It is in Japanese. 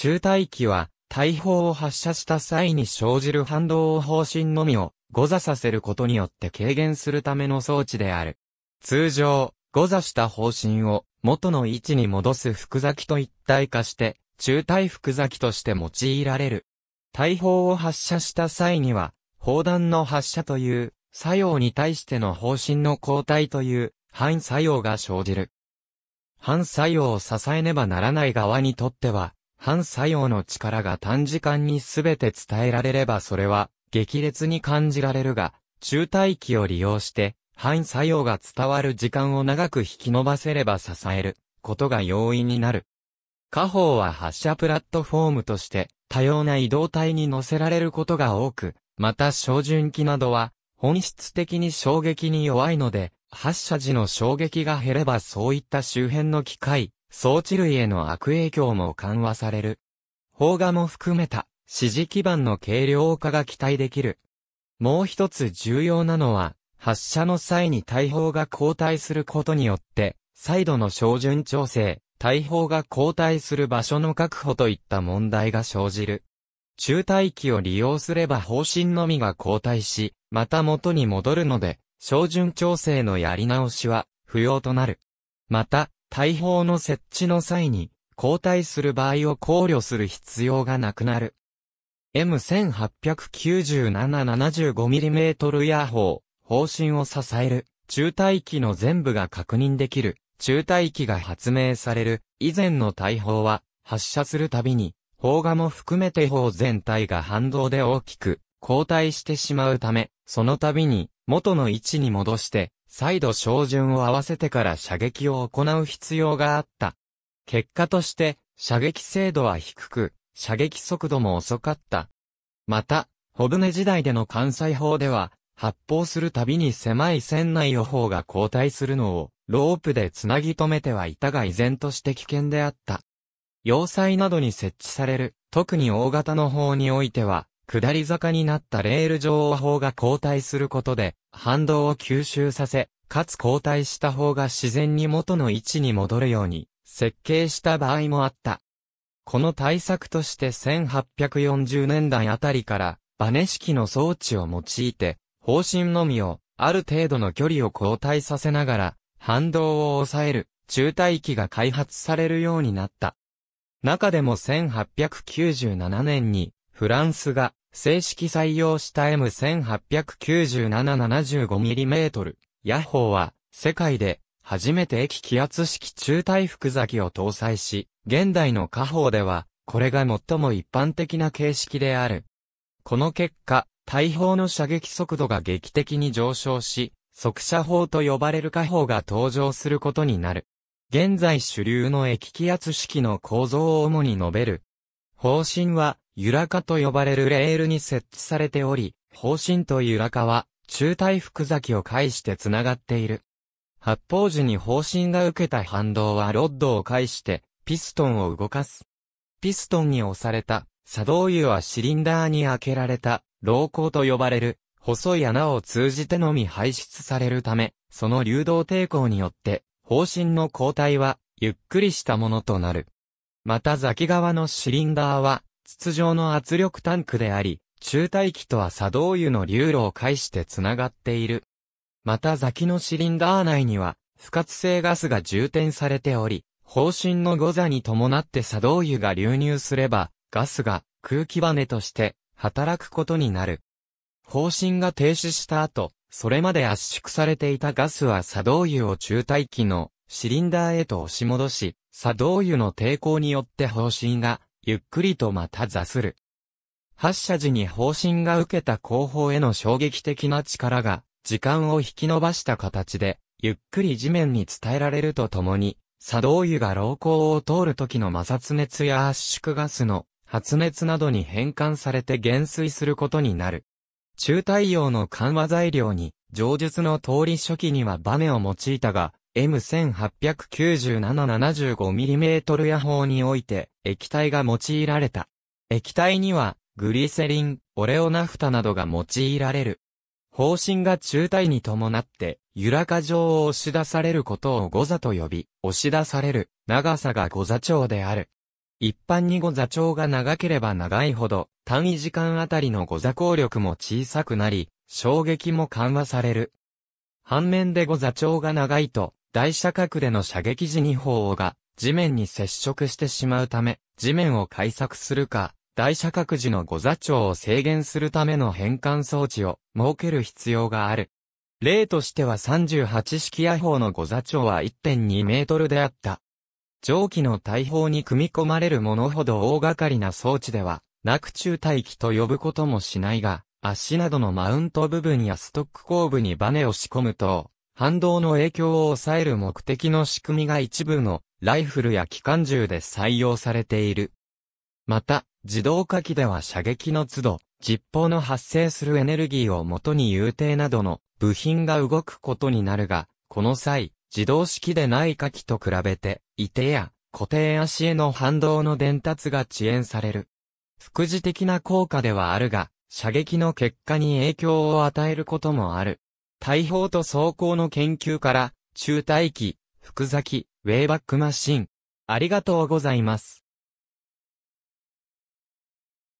中体機は、大砲を発射した際に生じる反動を方針のみを誤座させることによって軽減するための装置である。通常、誤座した方針を元の位置に戻す複座機と一体化して、中体複座機として用いられる。大砲を発射した際には、砲弾の発射という作用に対しての方針の交代という反作用が生じる。反作用を支えねばならない側にとっては、反作用の力が短時間に全て伝えられればそれは激烈に感じられるが、中体期を利用して反作用が伝わる時間を長く引き伸ばせれば支えることが容易になる。下方は発射プラットフォームとして多様な移動体に乗せられることが多く、また照準器などは本質的に衝撃に弱いので、発射時の衝撃が減ればそういった周辺の機械、装置類への悪影響も緩和される。砲画も含めた支持基盤の軽量化が期待できる。もう一つ重要なのは、発射の際に大砲が交代することによって、再度の照準調整、大砲が交代する場所の確保といった問題が生じる。中大機を利用すれば方針のみが交代し、また元に戻るので、照準調整のやり直しは不要となる。また、大砲の設置の際に、交代する場合を考慮する必要がなくなる。M1897-75mm ヤー砲、方針を支える、中大機の全部が確認できる、中大機が発明される、以前の大砲は、発射するたびに、砲画も含めて砲全体が反動で大きく、後退してしまうため、その度に、元の位置に戻して、再度照準を合わせてから射撃を行う必要があった。結果として、射撃精度は低く、射撃速度も遅かった。また、小舟時代での関西砲では、発砲するたびに狭い船内予報が交代するのを、ロープでつなぎ止めてはいたが依然として危険であった。要塞などに設置される、特に大型の砲においては、下り坂になったレール上方が後退することで、反動を吸収させ、かつ後退した方が自然に元の位置に戻るように、設計した場合もあった。この対策として1840年代あたりから、バネ式の装置を用いて、方針のみを、ある程度の距離を後退させながら、反動を抑える、中退機が開発されるようになった。中でも1897年に、フランスが正式採用した M1897-75mm ヤッホーは世界で初めて液気圧式中体複咲を搭載し、現代の火砲ではこれが最も一般的な形式である。この結果、大砲の射撃速度が劇的に上昇し、速射砲と呼ばれる火砲が登場することになる。現在主流の液気圧式の構造を主に述べる。方針は、揺らかと呼ばれるレールに設置されており、方針と揺らかは、中体福崎を介して繋がっている。発砲時に方針が受けた反動はロッドを介して、ピストンを動かす。ピストンに押された、作動油はシリンダーに開けられた、老孔と呼ばれる、細い穴を通じてのみ排出されるため、その流動抵抗によって、方針の交代は、ゆっくりしたものとなる。また、ザキ側のシリンダーは、筒状の圧力タンクであり、中退機とは作動油の流路を介してつながっている。またザキのシリンダー内には、不活性ガスが充填されており、方針の誤座に伴って作動油が流入すれば、ガスが空気バネとして働くことになる。方針が停止した後、それまで圧縮されていたガスは作動油を中退機のシリンダーへと押し戻し、作動油の抵抗によって方針がゆっくりとまた座する。発射時に方針が受けた後方への衝撃的な力が、時間を引き伸ばした形で、ゆっくり地面に伝えられるとともに、作動油が老行を通る時の摩擦熱や圧縮ガスの発熱などに変換されて減衰することになる。中太陽の緩和材料に、上述の通り初期にはバネを用いたが、M1897-75mm 野砲において液体が用いられた。液体にはグリセリン、オレオナフタなどが用いられる。方針が中退に伴って、揺らか状を押し出されることを誤座と呼び、押し出される、長さが誤座長である。一般にご座長が長ければ長いほど、単位時間あたりの誤座効力も小さくなり、衝撃も緩和される。反面でご座長が長いと、台車角での射撃時に砲が地面に接触してしまうため、地面を開削するか、台車角時の誤座長を制限するための変換装置を設ける必要がある。例としては38式野砲の誤座長は1.2メートルであった。蒸気の大砲に組み込まれるものほど大掛かりな装置では、く中待機と呼ぶこともしないが、足などのマウント部分やストック後部にバネを仕込むと、反動の影響を抑える目的の仕組みが一部のライフルや機関銃で採用されている。また、自動火器では射撃の都度、実砲の発生するエネルギーをもとに有定などの部品が動くことになるが、この際、自動式でない火器と比べて、いてや固定足への反動の伝達が遅延される。副次的な効果ではあるが、射撃の結果に影響を与えることもある。大砲と装甲の研究から、中大機、福崎、ウェイバックマシン。ありがとうございます。